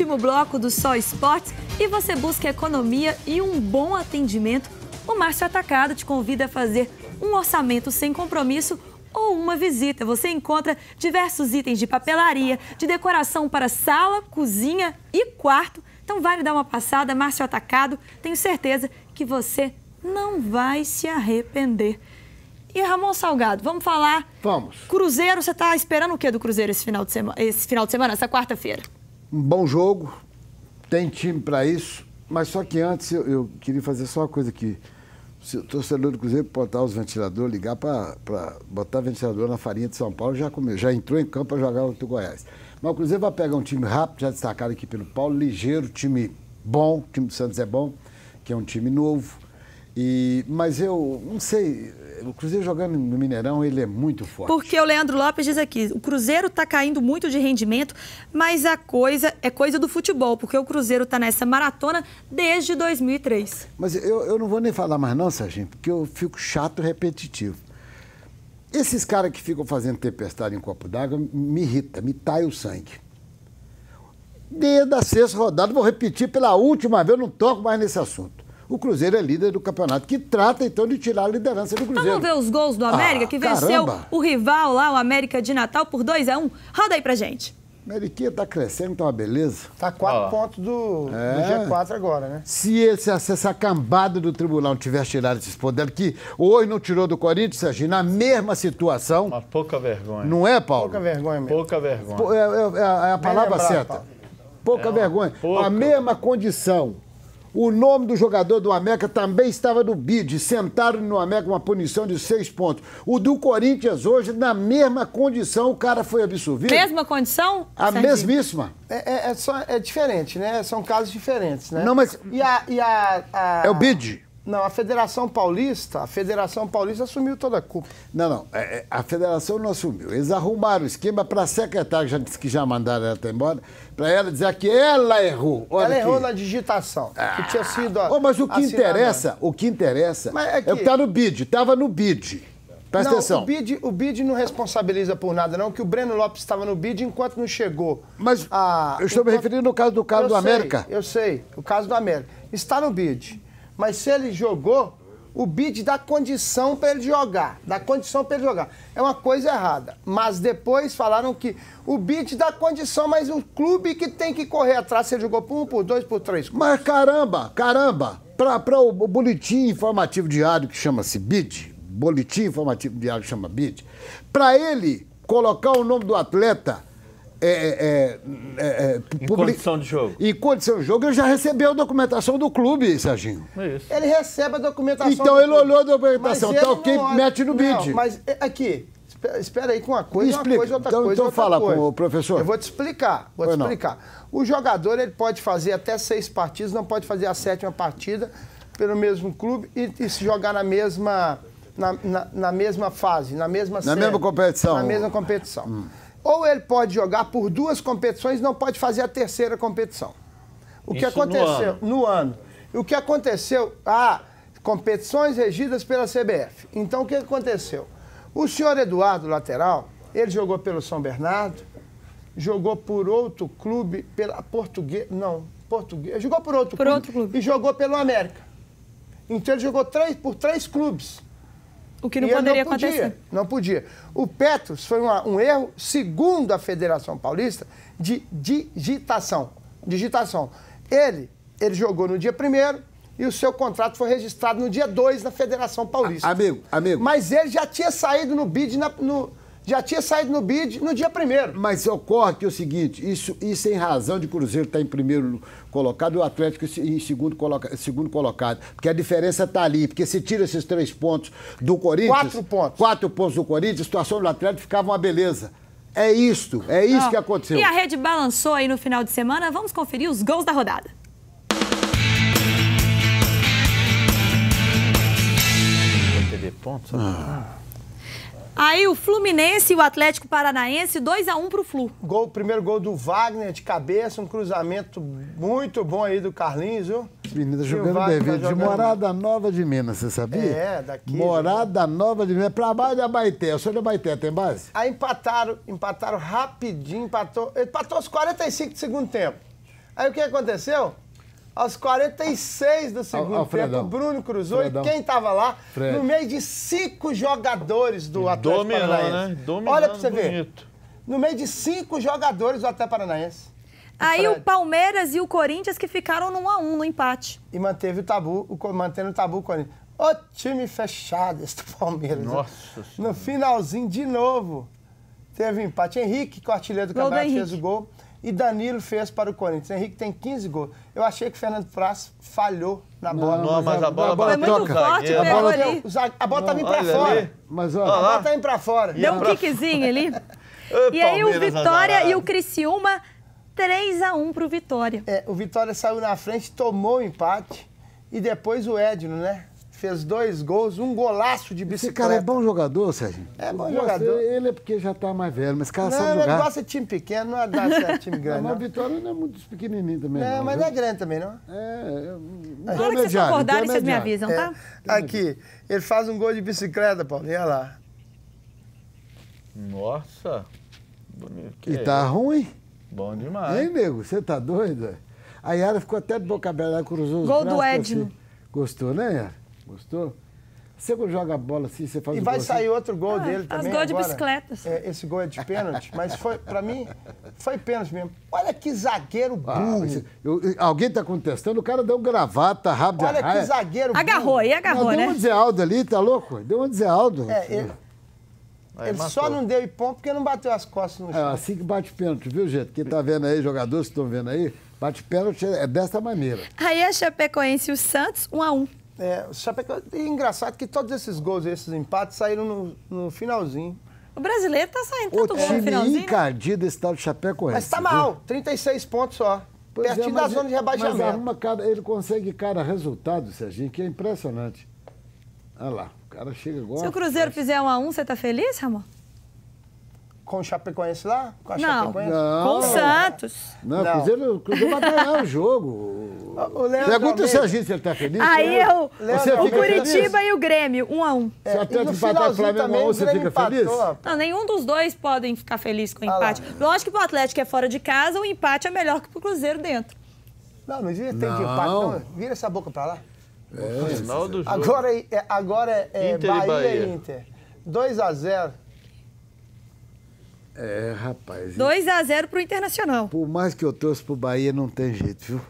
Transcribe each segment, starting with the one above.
último bloco do Sol Esportes e você busca economia e um bom atendimento, o Márcio Atacado te convida a fazer um orçamento sem compromisso ou uma visita. Você encontra diversos itens de papelaria, de decoração para sala, cozinha e quarto. Então vale dar uma passada, Márcio Atacado. Tenho certeza que você não vai se arrepender. E Ramon Salgado, vamos falar. Vamos. Cruzeiro, você está esperando o que do Cruzeiro esse final de semana, esse final de semana, essa quarta-feira? um bom jogo, tem time para isso, mas só que antes eu, eu, queria fazer só uma coisa aqui. Se o torcedor do Cruzeiro botar os ventiladores, ligar para botar ventilador na farinha de São Paulo, já comeu, já entrou em campo para jogar contra o Goiás. Mas o Cruzeiro vai pegar um time rápido, já destacado aqui pelo Paulo, ligeiro, time bom, o time do Santos é bom, que é um time novo. E, mas eu não sei, o Cruzeiro jogando no Mineirão, ele é muito forte. Porque o Leandro Lopes diz aqui, o Cruzeiro está caindo muito de rendimento, mas a coisa é coisa do futebol, porque o Cruzeiro está nessa maratona desde 2003. Mas eu, eu não vou nem falar mais não, Sargento, porque eu fico chato repetitivo. Esses caras que ficam fazendo tempestade em copo d'água me irrita, me tai o sangue. Desde a sexta rodada, vou repetir pela última vez, eu não toco mais nesse assunto o Cruzeiro é líder do campeonato, que trata então de tirar a liderança do Cruzeiro. Vamos ver os gols do ah, América, ah, que venceu caramba. o rival lá, o América de Natal, por 2 a 1 um. Roda aí pra gente. Meriquinha tá crescendo, tá uma beleza. Tá quatro ah. pontos do, é. do, G4 agora, né? Se, esse, essa cambada do tribunal tivesse tirado esses poderes, que hoje não tirou do Corinthians, Serginho, na mesma situação. Uma pouca vergonha. Não é, Paulo? Pouca vergonha mesmo. Pouca vergonha. É, é, é a palavra é certa. Paulo. Pouca é vergonha. Pouca. A mesma condição o nome do jogador do América também estava no bid. Sentaram no América uma punição de seis pontos. O do Corinthians hoje, na mesma condição, o cara foi absolvido. Mesma condição? A mesmíssima. É, é, é, só, é diferente, né? São casos diferentes, né? Não, mas... E a... E a, a... É o bid. Não, a Federação Paulista, a Federação Paulista assumiu toda a culpa. Não, não, é, é, a Federação não assumiu. Eles arrumaram o esquema para a secretária, já disse que já mandaram ela embora, para ela dizer que ela errou. Olha ela aqui. errou na digitação, ah. que tinha ah, sido a, oh, Mas o que interessa, o que interessa mas é, é que está no BID, estava no BID. Presta não, atenção. O BID, o BID não responsabiliza por nada, não, que o Breno Lopes estava no BID enquanto não chegou. Mas a, eu estou enquanto... me referindo no caso do caso eu do sei, América. Eu sei, o caso do América. Está no BID. Mas se ele jogou, o bid dá condição para ele jogar. Dá condição para ele jogar. É uma coisa errada. Mas depois falaram que o bid dá condição, mas o clube que tem que correr atrás. Você jogou por um, por dois, por três. Mas caramba, caramba. Para o boletim informativo diário que chama-se BID, boletim informativo diário que chama BID, para ele colocar o nome do atleta é é, é, é, é, em public... condição de jogo. e condição de jogo, ele já recebeu a documentação do clube, Serginho. Isso. Ele recebe a documentação. Então ele clube. olhou a documentação, tá ok, olha... mete no bid. Mas é, aqui, espera aí, com uma coisa, Explica. uma coisa, outra então, coisa. Então outra fala coisa. com o professor. Eu vou te explicar, vou Foi te explicar. Não. O jogador ele pode fazer até seis partidas, não pode fazer a sétima partida pelo mesmo clube e, e se jogar na mesma, na, na, na, mesma fase, na mesma Na série, mesma competição. Na mesma competição. Hum ou ele pode jogar por duas competições, não pode fazer a terceira competição. O Isso que aconteceu no ano. no ano. O que aconteceu? Ah, competições regidas pela CBF. Então o que aconteceu? O senhor Eduardo lateral, ele jogou pelo São Bernardo, jogou por outro clube, pela Portuguesa, não, Portuguesa, jogou por outro por clube outro clube e jogou pelo América. Então ele jogou três, por três clubes. O que não e poderia não podia, acontecer. Não podia. O Petros foi uma, um erro, segundo a Federação Paulista, de digitação. Digitação. Ele, ele jogou no dia primeiro e o seu contrato foi registrado no dia 2 na Federação Paulista. A, amigo, amigo. Mas ele já tinha saído no bid na, no, já tinha saído no bid no dia primeiro. Mas ocorre que é o seguinte, isso, isso em razão de Cruzeiro estar tá em primeiro colocado e o Atlético em segundo, coloca, segundo colocado. Porque a diferença está ali, porque se tira esses três pontos do Corinthians... Quatro pontos. Quatro pontos do Corinthians, a situação do Atlético ficava uma beleza. É isto, é isso oh, que aconteceu. E a rede balançou aí no final de semana. Vamos conferir os gols da rodada. TV pontos? Ah. Aí o Fluminense e o Atlético Paranaense, 2 a 1 um pro Flu. Gol, primeiro gol do Wagner de cabeça, um cruzamento muito bom aí do Carlinhos, viu? Menina tá jogando bem, tá de Morada Nova de Minas, você sabia? É, daqui. Morada já... Nova de Minas, é pra baixo da Baité. O senhor da Baité tem base? Aí empataram, empataram rapidinho, empatou, empatou os 45 do segundo tempo. Aí o que aconteceu? Aos 46 do segundo Al, tempo, Bruno cruzou Fredão. e quem estava lá? Fred. No meio de cinco jogadores do Atlético dominou, né? Paranaense. Né? Dominando Olha para você bonito. ver. No meio de cinco jogadores do Atlético Paranaense. Aí o Palmeiras e o Corinthians que ficaram 1 a um no empate. E manteve o tabu, o, mantendo o tabu o Corinthians. Ô time fechado esse do Palmeiras. Nossa No senhora. finalzinho, de novo, teve um empate. Henrique, que o artilheiro do campeonato, fez o gol e Danilo fez para o Corinthians. Henrique tem 15 gols. Eu achei que o Fernando Praz falhou na bola. Não, mas, a, bola, a bola é toca. forte, né, a bola, ali. A bola para fora. Mas, ó, a bola tá indo para fora. Tá Deu um kickzinho ali. e aí o Vitória e o Criciúma, 3 a 1 para o Vitória. É, o Vitória saiu na frente, tomou o empate e depois o Edno, né? fez dois gols, um golaço de bicicleta. Esse cara é bom jogador, Sérgio? É bom jogador. Ele é porque já tá mais velho, mas cara não, sabe jogar. Não, gosta de time pequeno, não é dar certo time grande. Mas a Vitória não é muito pequenininho também, não. não mas não é grande também, não? É, é Na hora que vocês concordarem, vocês me avisam, tá? É. Aqui, ele faz um gol de bicicleta, Paulo, olha lá. Nossa, Que e é tá é? ruim? Bom demais. Hein, nego, você tá doido? A Yara ficou até de boca aberta, cruzou os Gol braços. Gol do Edno. Assim. Gostou, né, Yara? Gostou? Você quando joga a bola assim, você faz E vai assim? sair assim. outro gol ah, dele também. Os gols de bicicleta. É, esse gol é de pênalti, mas foi, pra mim, foi pênalti mesmo. Olha que zagueiro ah, burro. Ah, eu, alguém tá contestando, o cara deu gravata, rabo Olha de Olha que zagueiro burro. Agarrou, e agarrou, não, né? Deu um Zealdo ali, tá louco? Deu um Zealdo. É, ele, ele só não deu ponto porque não bateu as costas no é, chão. É, assim que bate pênalti, viu, gente? Quem tá vendo aí, jogadores que estão vendo aí, bate pênalti é desta maneira. Aí a Chapecoense e o Santos, um a um. É, e é engraçado que todos esses gols, esses empates saíram no, no finalzinho. O brasileiro tá saindo todo o gol no finalzinho. Né? encardido esse tal de Chapecoense. Mas tá mal, 36 pontos só. Pois é, pertinho é, da zona de é, rebaixamento. Mas ele consegue, cara, resultado, Serginho, que é impressionante. Olha lá, o cara chega igual. Se o Cruzeiro faz... fizer um a um, você tá feliz, Ramon? Com o Chapecoense lá? Com a não. Chapecoense? Não. Com o Santos. Não, não. Cruzeiro, o Cruzeiro vai ganhar o jogo. O Léo Pergunta se a gente está feliz. Aí ah, eu, você o Curitiba feliz? e o Grêmio, um a um. É, se até empatar o Flamengo também, um, você fica empatou, feliz? Não, nenhum dos dois podem ficar feliz com o empate. Ah Lógico que pro Atlético é fora de casa, o empate é melhor que pro Cruzeiro dentro. Não, não existe tem de empate, não. Vira essa boca para lá. É, final do jogo. Agora, é, é, agora é, é Inter Bahia, Bahia e Inter. 2 a 0 É, rapaz. 2 a 0 pro Internacional. Por mais que eu torço pro Bahia, não tem jeito, viu?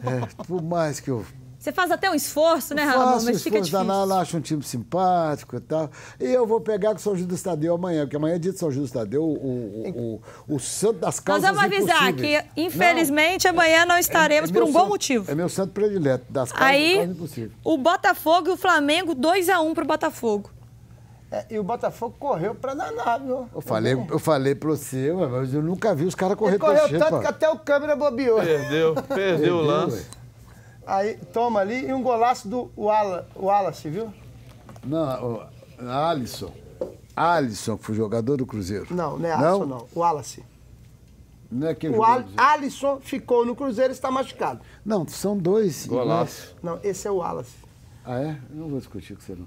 É, por mais que eu. Você faz até um esforço, né, Ramon? Mas esforço fica difícil. Danado, acho um time simpático e tal. E eu vou pegar com o São Judas do Estadeu amanhã, porque amanhã é dia de São Judas do Estadeu, o, o, o, o, santo das causas Nós vamos avisar impossíveis. que, infelizmente, é, não, amanhã é não estaremos é, é por um santo, bom motivo. É meu santo predileto, das causas, Aí, das causas impossíveis. o Botafogo e o Flamengo, 2 x 1 um para o Botafogo. É, e o Botafogo correu pra danar, viu? Eu falei, eu falei pra você, mas eu nunca vi os caras correr Ele correu tanto que até o câmera bobeou. Perdeu, perdeu, perdeu o lance. Ué. Aí toma ali e um golaço do Wallace, viu? Não, o Alisson. Alisson, que foi jogador do Cruzeiro. Não, não é Alisson, não. não. Wallace. Não é o Al Alisson ficou no Cruzeiro e está machucado. Não, são dois. Golaço. Né? Não, esse é o Wallace. Ah, é? não vou discutir com você, não.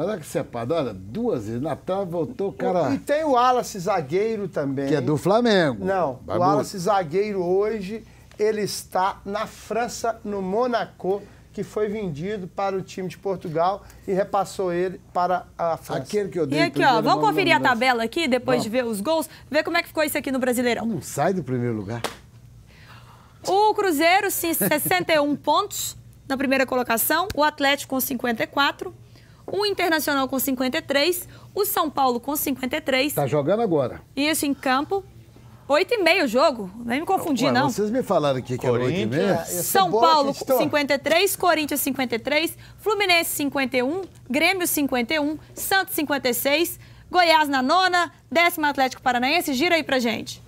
Agora que separado, olha, duas vezes. Natal voltou, cara. E tem o Wallace zagueiro também. Que é do Flamengo. Não, Babu. o Wallace zagueiro hoje, ele está na França, no Monaco, que foi vendido para o time de Portugal e repassou ele para a França. Aquele que eu dei E aqui, ó, vamos conferir a tabela aqui, depois Bom. de ver os gols, ver como é que ficou isso aqui no Brasileirão. Não sai do primeiro lugar. O Cruzeiro, sim, 61 pontos na primeira colocação. O Atlético com 54 o Internacional com 53, o São Paulo com 53. Tá jogando agora. Isso em campo. 8 e meio o jogo, nem me confundi, Ué, não. Vocês me falaram o que é 8 tá- e meia. São Paulo com 53, Corinthians 53, Fluminense 51, Grêmio 51, Santos 56, Goiás na nona, décimo Atlético Paranaense. Gira aí pra gente.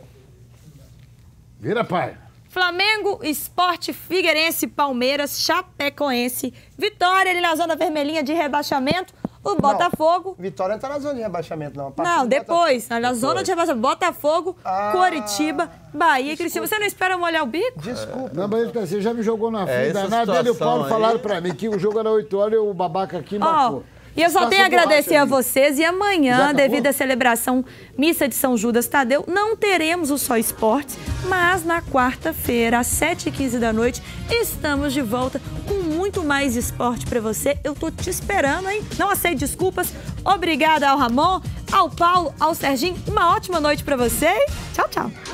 Vira, pai. Flamengo, Esporte Figueirense, Palmeiras, Chapecoense, Vitória ali na zona vermelhinha de rebaixamento. O Botafogo. Não, Vitória tá na zona de rebaixamento, não. Não, tá depois. Na depois. zona de rebaixamento. Botafogo, ah, Coritiba, Bahia e Cristina. Você não espera molhar o bico? Desculpa. É, não, mas você já me jogou na funda. É, Nada dele e o Paulo aí... falaram pra mim que o jogo era 8 horas e o babaca aqui oh, marcou. E eu só tenho a agradecer a vocês. E amanhã, tá devido à celebração Missa de São Judas Tadeu, não teremos o Só esporte. mas na quarta-feira, às 7h15 da noite, estamos de volta com muito mais esporte para você. Eu tô te esperando, hein? Não aceito desculpas. Obrigada ao Ramon, ao Paulo, ao Serginho. Uma ótima noite para você. Tchau, tchau.